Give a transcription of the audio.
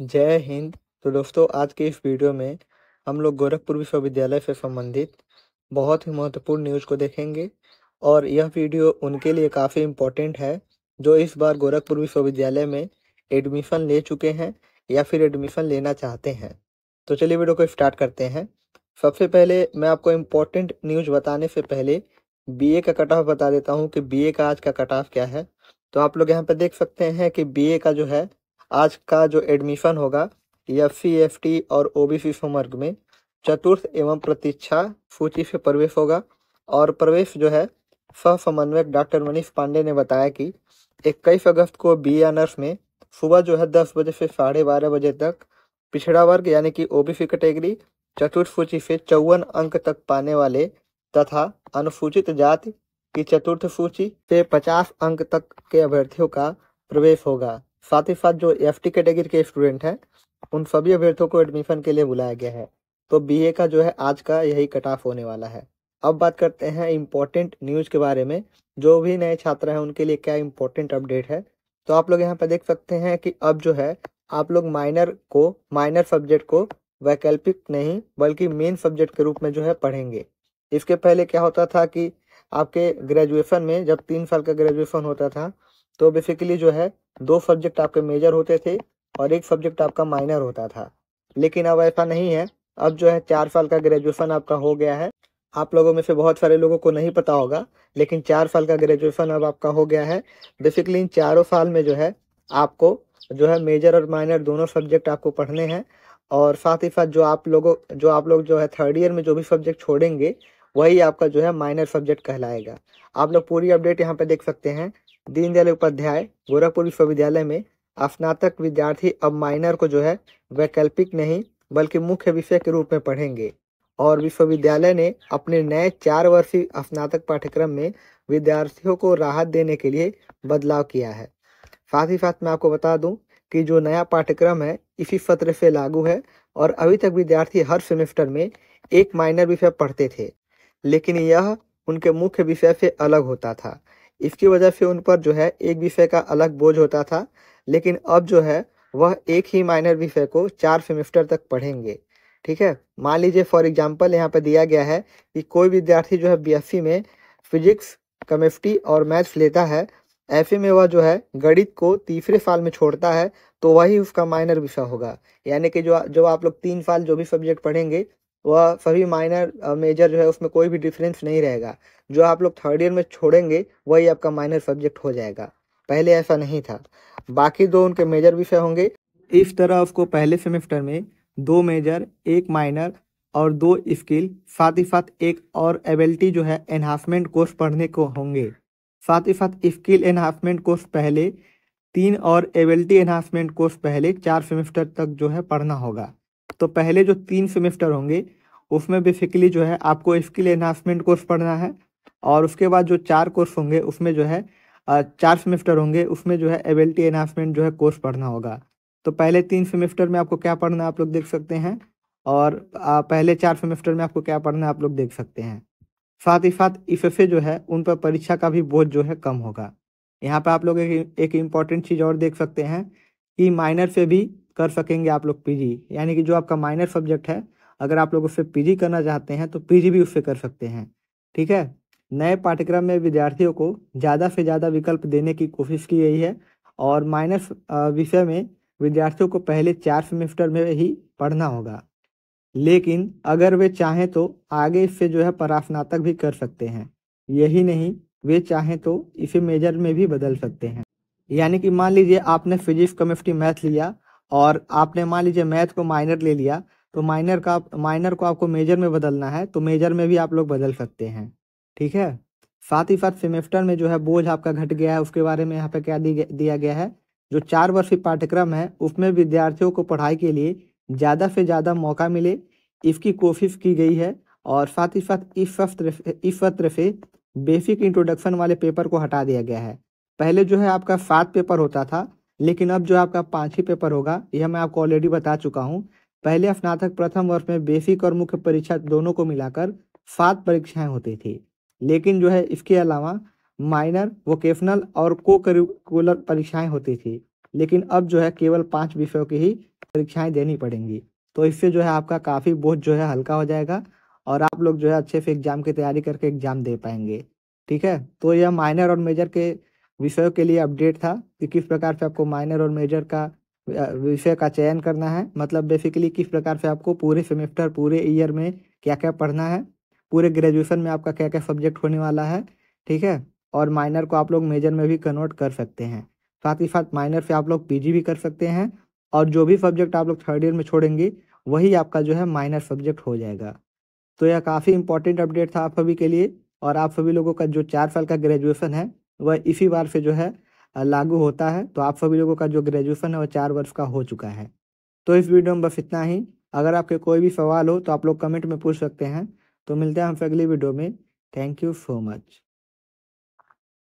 जय हिंद तो दोस्तों आज के इस वीडियो में हम लोग गोरखपुर विश्वविद्यालय से संबंधित बहुत ही महत्वपूर्ण न्यूज़ को देखेंगे और यह वीडियो उनके लिए काफ़ी इम्पोर्टेंट है जो इस बार गोरखपुर विश्वविद्यालय में एडमिशन ले चुके हैं या फिर एडमिशन लेना चाहते हैं तो चलिए वीडियो को स्टार्ट करते हैं सबसे पहले मैं आपको इम्पोर्टेंट न्यूज़ बताने से पहले बी का कट ऑफ बता देता हूँ कि बी का आज का कट ऑफ क्या है तो आप लोग यहाँ पर देख सकते हैं कि बी का जो है आज का जो एडमिशन होगा एफ सी और ओ बी होमवर्क में चतुर्थ एवं प्रतीक्षा सूची से प्रवेश होगा और प्रवेश जो है सह समन्वयक डॉक्टर मनीष पांडे ने बताया कि इक्कीस अगस्त को बी एनर्स में सुबह जो है दस बजे से साढ़े बारह बजे तक पिछड़ा वर्ग यानी कि ओ सी कैटेगरी चतुर्थ सूची से चौवन अंक तक पाने वाले तथा अनुसूचित जाति की चतुर्थ सूची से पचास अंक तक के अभ्यर्थियों का प्रवेश होगा साथ ही साथ जो एफ टी कैटेगरी के स्टूडेंट हैं उन सभी अभ्यर्थियों को एडमिशन के लिए बुलाया गया है तो ए का जो है आज का यही कट ऑफ होने वाला है अब बात करते हैं इम्पोर्टेंट न्यूज़ के बारे में जो भी नए छात्र हैं उनके लिए क्या इम्पोर्टेंट अपडेट है तो आप लोग यहाँ पर देख सकते हैं कि अब जो है आप लोग माइनर को माइनर सब्जेक्ट को वैकल्पिक नहीं बल्कि मेन सब्जेक्ट के रूप में जो है पढ़ेंगे इसके पहले क्या होता था कि आपके ग्रेजुएशन में जब तीन साल का ग्रेजुएशन होता था तो बेसिकली जो है दो सब्जेक्ट आपके मेजर होते थे और एक सब्जेक्ट आपका माइनर होता था लेकिन अब ऐसा नहीं है अब जो है चार साल का ग्रेजुएशन आपका हो गया है आप लोगों में से बहुत सारे लोगों को नहीं पता होगा लेकिन चार साल का ग्रेजुएशन अब आपका हो गया है बेसिकली इन चारों साल में जो है आपको जो है मेजर और माइनर दोनों सब्जेक्ट आपको पढ़ने हैं और साथ ही साथ जो आप लोगों जो आप लोग जो है थर्ड ईयर में जो भी सब्जेक्ट छोड़ेंगे वही आपका जो है माइनर सब्जेक्ट कहलाएगा आप लोग पूरी अपडेट यहाँ पे देख सकते हैं दीनदयाल उपाध्याय गोरखपुर विश्वविद्यालय में स्नातक विद्यार्थी अब माइनर को जो है वैकल्पिक नहीं बल्कि मुख्य विषय के रूप में पढ़ेंगे और विश्वविद्यालय ने अपने नए चार वर्षीय स्नातक पाठ्यक्रम में विद्यार्थियों को राहत देने के लिए बदलाव किया है साथ ही साथ मैं आपको बता दूं कि जो नया पाठ्यक्रम है इसी सत्र से लागू है और अभी तक विद्यार्थी हर सेमेस्टर में एक माइनर विषय पढ़ते थे लेकिन यह उनके मुख्य विषय से अलग होता था इसकी वजह से उन पर जो है एक विषय का अलग बोझ होता था लेकिन अब जो है वह एक ही माइनर विषय को चार सेमेस्टर तक पढ़ेंगे ठीक है मान लीजिए फॉर एग्जाम्पल यहाँ पर दिया गया है कि कोई विद्यार्थी जो है बीएससी में फिजिक्स केमिस्ट्री और मैथ्स लेता है ऐसे में वह जो है गणित को तीसरे साल में छोड़ता है तो वही उसका माइनर विषय होगा यानी कि जो जो आप लोग तीन साल जो भी सब्जेक्ट पढ़ेंगे वह सभी माइनर मेजर जो है उसमें कोई भी डिफरेंस नहीं रहेगा जो आप लोग थर्ड ईयर में छोड़ेंगे वही आपका माइनर सब्जेक्ट हो जाएगा पहले ऐसा नहीं था बाकी दो उनके मेजर विषय होंगे इस तरह उसको पहले सेमेस्टर में दो मेजर एक माइनर और दो स्किल साथ ही साथ एक और एबिलिटी जो है एनहांसमेंट कोर्स पढ़ने को होंगे साथ ही साथ स्किल एनहांसमेंट कोर्स पहले तीन और एबिलिटी एनहांसमेंट कोर्स पहले चार सेमेस्टर तक जो है पढ़ना होगा तो पहले जो तीन सेमेस्टर होंगे उसमें बेसिकली जो है आपको स्किल एनहांसमेंट कोर्स पढ़ना है और उसके बाद जो चार कोर्स होंगे उसमें जो है चार सेमेस्टर होंगे उसमें जो है एबिलिटी एनहांसमेंट जो है कोर्स पढ़ना होगा तो पहले तीन सेमेस्टर में आपको क्या पढ़ना आप लोग देख सकते हैं और पहले चार सेमेस्टर में आपको क्या पढ़ना आप लोग देख सकते हैं साथ ही साथ इफे जो है उन पर परीक्षा का भी बोझ जो है कम होगा यहाँ पर आप लोग एक एक इम्पॉर्टेंट चीज़ और देख सकते हैं कि माइनर से भी कर सकेंगे आप लोग पीजी यानी कि जो आपका माइनर सब्जेक्ट है अगर आप लोग उससे पीजी करना चाहते हैं तो पीजी भी उससे कर सकते हैं ठीक है नए पाठ्यक्रम में विद्यार्थियों को ज़्यादा से ज़्यादा विकल्प देने की कोशिश की गई है और माइनस विषय में विद्यार्थियों को पहले चार सेमेस्टर में ही पढ़ना होगा लेकिन अगर वे चाहें तो आगे इससे जो है परास्नातक भी कर सकते हैं यही नहीं वे चाहें तो इसे मेजर में भी बदल सकते हैं यानी कि मान लीजिए आपने फिजिक्स केमिस्ट्री मैथ लिया और आपने मान लीजिए मैथ को माइनर ले लिया तो माइनर का माइनर को आपको मेजर में बदलना है तो मेजर में भी आप लोग बदल सकते हैं ठीक है साथ ही साथ सेमेस्टर में जो है बोझ आपका घट गया है उसके बारे में यहाँ पे क्या दिया गया है जो चार वर्षीय पाठ्यक्रम है उसमें विद्यार्थियों को पढ़ाई के लिए ज़्यादा से ज़्यादा मौका मिले इसकी कोशिश की गई है और साथ ही साथ इस सत्र इस सत्र से बेसिक इंट्रोडक्शन वाले पेपर को हटा दिया गया है पहले जो है आपका सात पेपर होता था लेकिन अब जो आपका ही पेपर होगा यह मैं आपको ऑलरेडी बता चुका हूँ पहले स्नातक प्रथम वर्ष में बेसिक और मुख्य परीक्षा दोनों को मिलाकर सात परीक्षाएं होती थी लेकिन जो है इसके अलावा माइनर वोकेशनल और को करिकुलर परीक्षाएं होती थी लेकिन अब जो है केवल पांच विषयों की ही परीक्षाएं देनी पड़ेंगी तो इससे जो है आपका काफ़ी बोझ जो है हल्का हो जाएगा और आप लोग जो है अच्छे से एग्जाम की तैयारी करके एग्जाम दे पाएंगे ठीक है तो यह माइनर और मेजर के विषयों के लिए अपडेट था कि किस प्रकार से आपको माइनर और मेजर का विषय का चयन करना है मतलब बेसिकली किस प्रकार से आपको पूरे सेमेस्टर पूरे ईयर में क्या क्या पढ़ना है पूरे ग्रेजुएशन में आपका क्या क्या सब्जेक्ट होने वाला है ठीक है और माइनर को आप लोग मेजर में भी कन्वर्ट कर सकते हैं साथ ही साथ माइनर से आप लोग पीजी भी कर सकते हैं और जो भी सब्जेक्ट आप लोग थर्ड ईयर में छोड़ेंगे वही आपका जो है माइनर सब्जेक्ट हो जाएगा तो यह काफ़ी इंपॉर्टेंट अपडेट था आप सभी के लिए और आप सभी लोगों का जो चार साल का ग्रेजुएसन है वह इसी बार से जो है लागू होता है तो आप सभी लोगों का जो ग्रेजुएशन है वह चार वर्ष का हो चुका है तो इस वीडियो में बस इतना ही अगर आपके कोई भी सवाल हो तो आप लोग कमेंट में पूछ सकते हैं तो मिलते हैं हम अगली वीडियो में थैंक यू सो मच